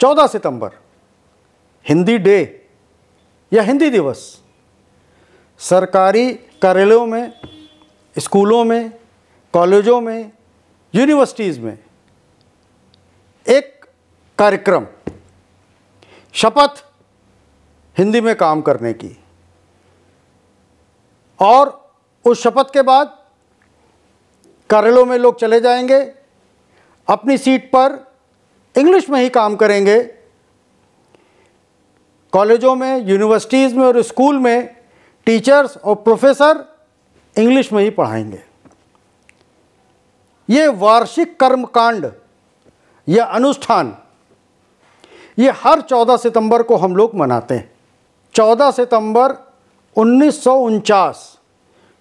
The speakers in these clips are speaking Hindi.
चौदह सितंबर हिंदी डे या हिंदी दिवस सरकारी कार्यालयों में स्कूलों में कॉलेजों में यूनिवर्सिटीज़ में एक कार्यक्रम शपथ हिंदी में काम करने की और उस शपथ के बाद कार्यालयों में लोग चले जाएंगे अपनी सीट पर इंग्लिश में ही काम करेंगे कॉलेजों में यूनिवर्सिटीज़ में और स्कूल में टीचर्स और प्रोफेसर इंग्लिश में ही पढ़ाएंगे ये वार्षिक कर्मकांड या अनुष्ठान ये हर 14 सितंबर को हम लोग मनाते हैं 14 सितंबर उन्नीस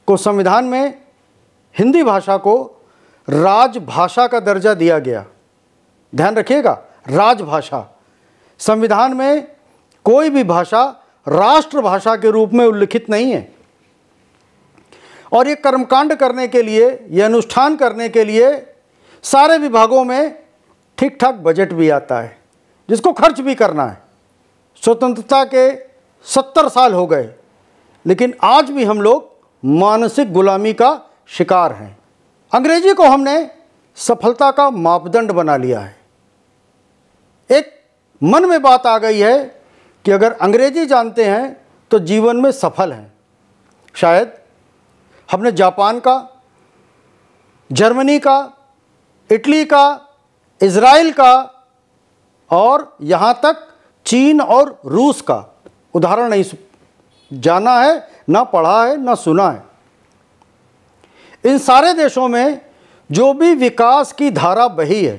को संविधान में हिंदी भाषा को राजभाषा का दर्जा दिया गया ध्यान रखिएगा राजभाषा संविधान में कोई भी भाषा राष्ट्रभाषा के रूप में उल्लिखित नहीं है और ये कर्मकांड करने के लिए ये अनुष्ठान करने के लिए सारे विभागों में ठीक ठाक बजट भी आता है जिसको खर्च भी करना है स्वतंत्रता के सत्तर साल हो गए लेकिन आज भी हम लोग मानसिक गुलामी का शिकार हैं अंग्रेजी को हमने सफलता का मापदंड बना लिया है एक मन में बात आ गई है कि अगर अंग्रेजी जानते हैं तो जीवन में सफल हैं शायद हमने जापान का जर्मनी का इटली का इसराइल का और यहाँ तक चीन और रूस का उदाहरण नहीं जाना है ना पढ़ा है ना सुना है इन सारे देशों में जो भी विकास की धारा बही है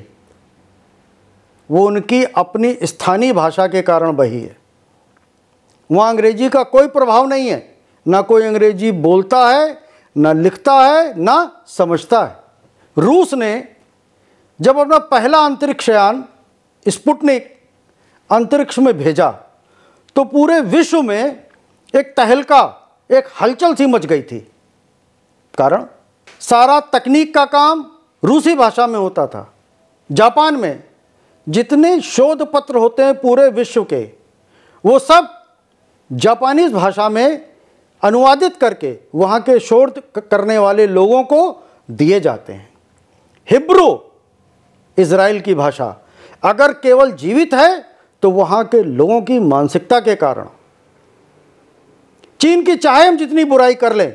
वो उनकी अपनी स्थानीय भाषा के कारण बही है वहाँ अंग्रेजी का कोई प्रभाव नहीं है ना कोई अंग्रेजी बोलता है ना लिखता है ना समझता है रूस ने जब अपना पहला अंतरिक्ष यान स्पुटनिक अंतरिक्ष में भेजा तो पूरे विश्व में एक तहलका एक हलचल सी मच गई थी कारण सारा तकनीक का काम रूसी भाषा में होता था जापान में जितने शोध पत्र होते हैं पूरे विश्व के वो सब जापानीज भाषा में अनुवादित करके वहाँ के शोध करने वाले लोगों को दिए जाते हैं हिब्रू इसराइल की भाषा अगर केवल जीवित है तो वहाँ के लोगों की मानसिकता के कारण चीन की चाहे हम जितनी बुराई कर लें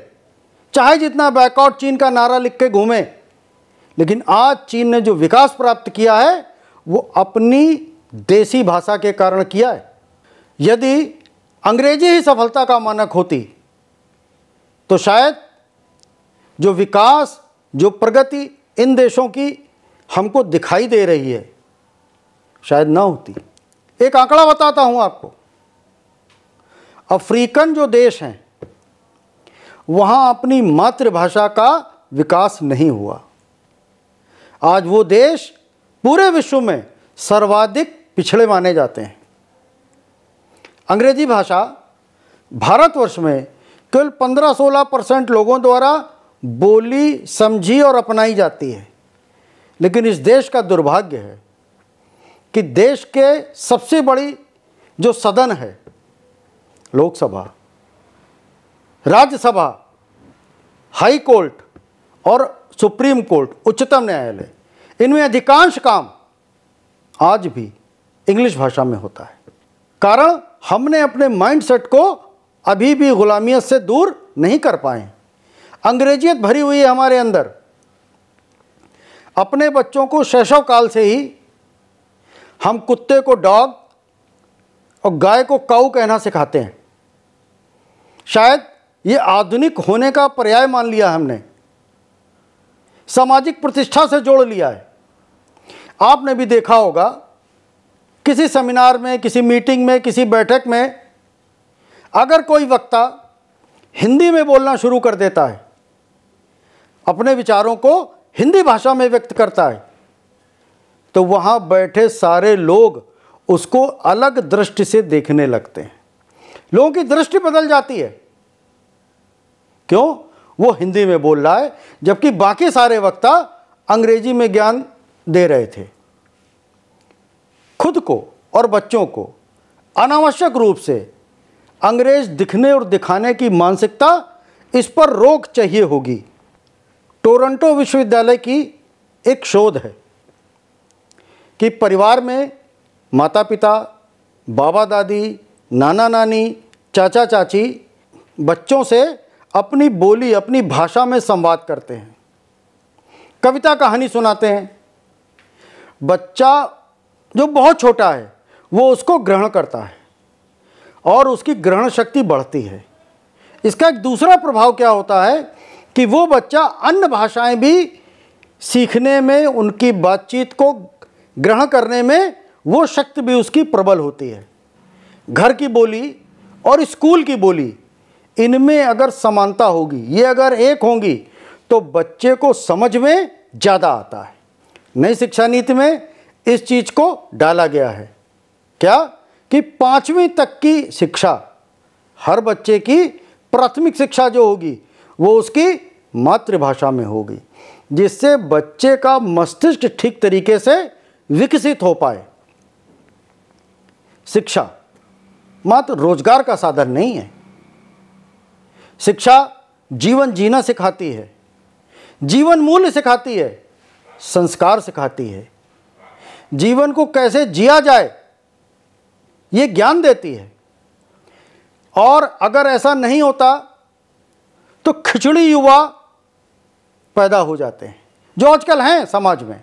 चाहे जितना बैकआउट चीन का नारा लिख के घूमें लेकिन आज चीन ने जो विकास प्राप्त किया है वो अपनी देसी भाषा के कारण किया है यदि अंग्रेजी ही सफलता का मानक होती तो शायद जो विकास जो प्रगति इन देशों की हमको दिखाई दे रही है शायद ना होती एक आंकड़ा बताता हूं आपको अफ्रीकन जो देश हैं वहां अपनी मातृभाषा का विकास नहीं हुआ आज वो देश पूरे विश्व में सर्वाधिक पिछड़े माने जाते हैं अंग्रेजी भाषा भारतवर्ष में केवल 15-16 परसेंट लोगों द्वारा बोली समझी और अपनाई जाती है लेकिन इस देश का दुर्भाग्य है कि देश के सबसे बड़ी जो सदन है लोकसभा राज्यसभा हाई कोर्ट और सुप्रीम कोर्ट उच्चतम न्यायालय इनमें अधिकांश काम आज भी इंग्लिश भाषा में होता है कारण हमने अपने माइंडसेट को अभी भी गुलामियत से दूर नहीं कर पाए अंग्रेजियत भरी हुई है हमारे अंदर अपने बच्चों को शैशव काल से ही हम कुत्ते को डॉग और गाय को काऊ कहना सिखाते हैं शायद ये आधुनिक होने का पर्याय मान लिया हमने सामाजिक प्रतिष्ठा से जोड़ लिया है आपने भी देखा होगा किसी सेमिनार में किसी मीटिंग में किसी बैठक में अगर कोई वक्ता हिंदी में बोलना शुरू कर देता है अपने विचारों को हिंदी भाषा में व्यक्त करता है तो वहाँ बैठे सारे लोग उसको अलग दृष्टि से देखने लगते हैं लोगों की दृष्टि बदल जाती है क्यों वो हिंदी में बोल रहा है जबकि बाकी सारे वक्ता अंग्रेजी में ज्ञान दे रहे थे खुद को और बच्चों को अनावश्यक रूप से अंग्रेज दिखने और दिखाने की मानसिकता इस पर रोक चाहिए होगी टोरंटो विश्वविद्यालय की एक शोध है कि परिवार में माता पिता बाबा दादी नाना नानी चाचा चाची बच्चों से अपनी बोली अपनी भाषा में संवाद करते हैं कविता कहानी सुनाते हैं बच्चा जो बहुत छोटा है वो उसको ग्रहण करता है और उसकी ग्रहण शक्ति बढ़ती है इसका एक दूसरा प्रभाव क्या होता है कि वो बच्चा अन्य भाषाएं भी सीखने में उनकी बातचीत को ग्रहण करने में वो शक्ति भी उसकी प्रबल होती है घर की बोली और स्कूल की बोली इनमें अगर समानता होगी ये अगर एक होंगी तो बच्चे को समझ में ज़्यादा आता है नई शिक्षा नीति में इस चीज़ को डाला गया है क्या कि पाँचवीं तक की शिक्षा हर बच्चे की प्राथमिक शिक्षा जो होगी वो उसकी मातृभाषा में होगी जिससे बच्चे का मस्तिष्क ठीक तरीके से विकसित हो पाए शिक्षा मात्र रोजगार का साधन नहीं है शिक्षा जीवन जीना सिखाती है जीवन मूल्य सिखाती है संस्कार सिखाती है जीवन को कैसे जिया जाए ये ज्ञान देती है और अगर ऐसा नहीं होता तो खिचड़ी युवा पैदा हो जाते हैं जो आजकल हैं समाज में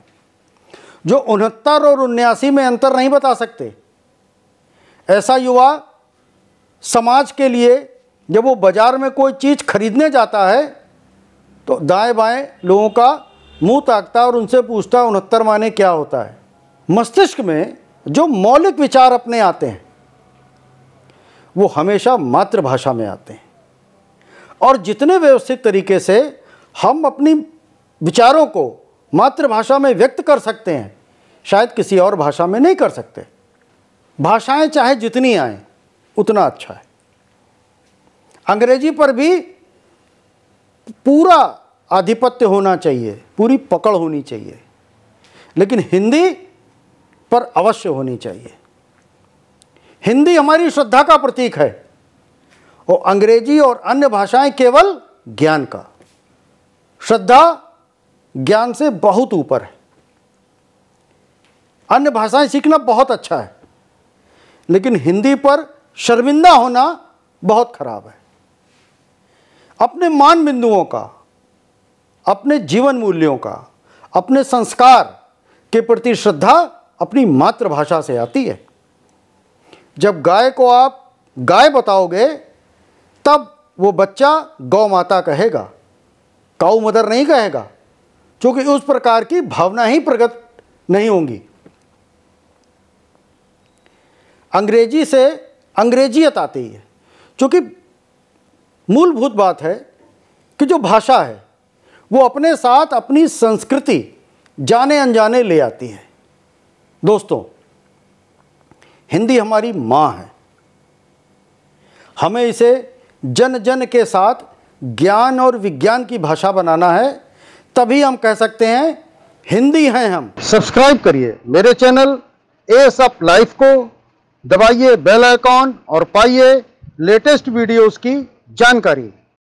जो उनहत्तर और उन्यासी में अंतर नहीं बता सकते ऐसा युवा समाज के लिए जब वो बाज़ार में कोई चीज़ खरीदने जाता है तो दाएं बाएं लोगों का मुंह ताकता और उनसे पूछता उनहत्तर माने क्या होता है मस्तिष्क में जो मौलिक विचार अपने आते हैं वो हमेशा मातृभाषा में आते हैं और जितने व्यवस्थित तरीके से हम अपनी विचारों को मातृभाषा में व्यक्त कर सकते हैं शायद किसी और भाषा में नहीं कर सकते भाषाएं चाहे जितनी आएँ उतना अच्छा है अंग्रेजी पर भी पूरा आधिपत्य होना चाहिए पूरी पकड़ होनी चाहिए लेकिन हिंदी पर अवश्य होनी चाहिए हिंदी हमारी श्रद्धा का प्रतीक है और अंग्रेजी और अन्य भाषाएं केवल ज्ञान का श्रद्धा ज्ञान से बहुत ऊपर है अन्य भाषाएं सीखना बहुत अच्छा है लेकिन हिंदी पर शर्मिंदा होना बहुत खराब है अपने मान बिंदुओं का अपने जीवन मूल्यों का अपने संस्कार के प्रति श्रद्धा अपनी मातृभाषा से आती है जब गाय को आप गाय बताओगे तब वो बच्चा गौ माता कहेगा काऊ मदर नहीं कहेगा क्योंकि उस प्रकार की भावना ही प्रकट नहीं होंगी अंग्रेजी से अंग्रेजियत आती है क्योंकि मूलभूत बात है कि जो भाषा है वो अपने साथ अपनी संस्कृति जाने अनजाने ले आती है दोस्तों हिंदी हमारी माँ है हमें इसे जन जन के साथ ज्ञान और विज्ञान की भाषा बनाना है तभी हम कह सकते हैं हिंदी हैं हम सब्सक्राइब करिए मेरे चैनल एस अप लाइफ को दबाइए बेल आइकॉन और पाइए लेटेस्ट वीडियोस की जानकारी